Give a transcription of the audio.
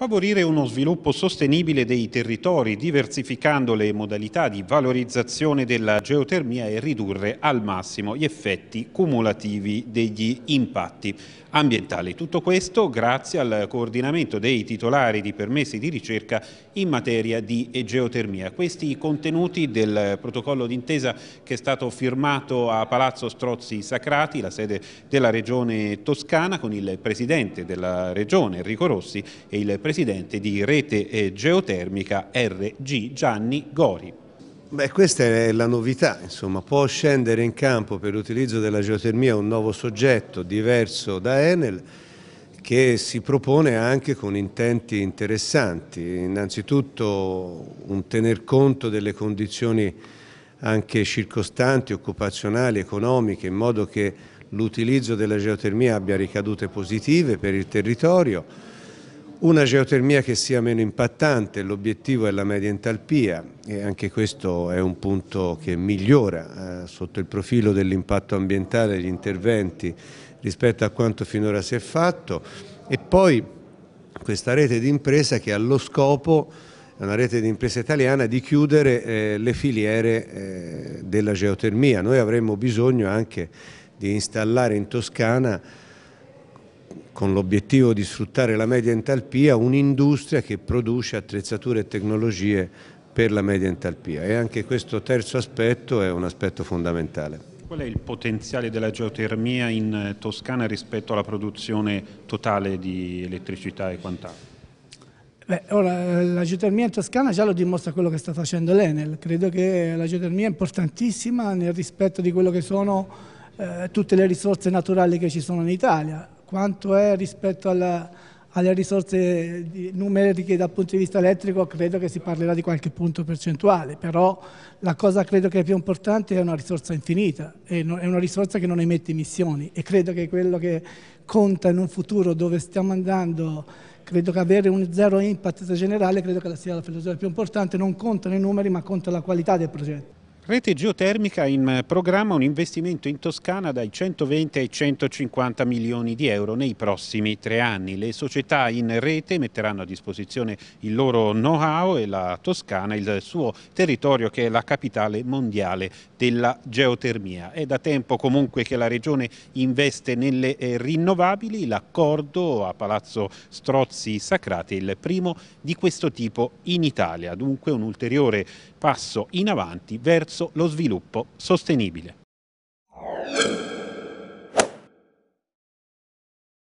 favorire uno sviluppo sostenibile dei territori, diversificando le modalità di valorizzazione della geotermia e ridurre al massimo gli effetti cumulativi degli impatti ambientali. Tutto questo grazie al coordinamento dei titolari di permessi di ricerca in materia di geotermia. Questi contenuti del protocollo d'intesa che è stato firmato a Palazzo Strozzi Sacrati, la sede della Regione Toscana, con il Presidente della Regione Enrico Rossi e il Presidente presidente di Rete eh, Geotermica RG Gianni Gori. Beh, questa è la novità, insomma, può scendere in campo per l'utilizzo della geotermia un nuovo soggetto diverso da Enel che si propone anche con intenti interessanti, innanzitutto un tener conto delle condizioni anche circostanti, occupazionali, economiche, in modo che l'utilizzo della geotermia abbia ricadute positive per il territorio, una geotermia che sia meno impattante, l'obiettivo è la media entalpia e anche questo è un punto che migliora eh, sotto il profilo dell'impatto ambientale gli interventi rispetto a quanto finora si è fatto e poi questa rete di impresa che ha lo scopo è una rete di impresa italiana di chiudere eh, le filiere eh, della geotermia. Noi avremmo bisogno anche di installare in Toscana con l'obiettivo di sfruttare la media entalpia, un'industria che produce attrezzature e tecnologie per la media entalpia e anche questo terzo aspetto è un aspetto fondamentale. Qual è il potenziale della geotermia in eh, Toscana rispetto alla produzione totale di elettricità e quant'altro? Beh, ora, eh, la geotermia in Toscana già lo dimostra quello che sta facendo l'Enel, credo che la geotermia è importantissima nel rispetto di quello che sono eh, tutte le risorse naturali che ci sono in Italia, quanto è rispetto alla, alle risorse numeriche dal punto di vista elettrico credo che si parlerà di qualche punto percentuale, però la cosa credo che è più importante è una risorsa infinita, è una risorsa che non emette emissioni e credo che quello che conta in un futuro dove stiamo andando, credo che avere un zero impact generale credo che sia la filosofia più importante, non contano i numeri ma conta la qualità del progetto. Rete geotermica in programma un investimento in Toscana dai 120 ai 150 milioni di euro nei prossimi tre anni. Le società in rete metteranno a disposizione il loro know-how e la Toscana, il suo territorio che è la capitale mondiale della geotermia. È da tempo comunque che la regione investe nelle eh, rinnovabili, l'accordo a Palazzo Strozzi Sacrati è il primo di questo tipo in Italia, dunque un ulteriore passo in avanti verso verso lo sviluppo sostenibile.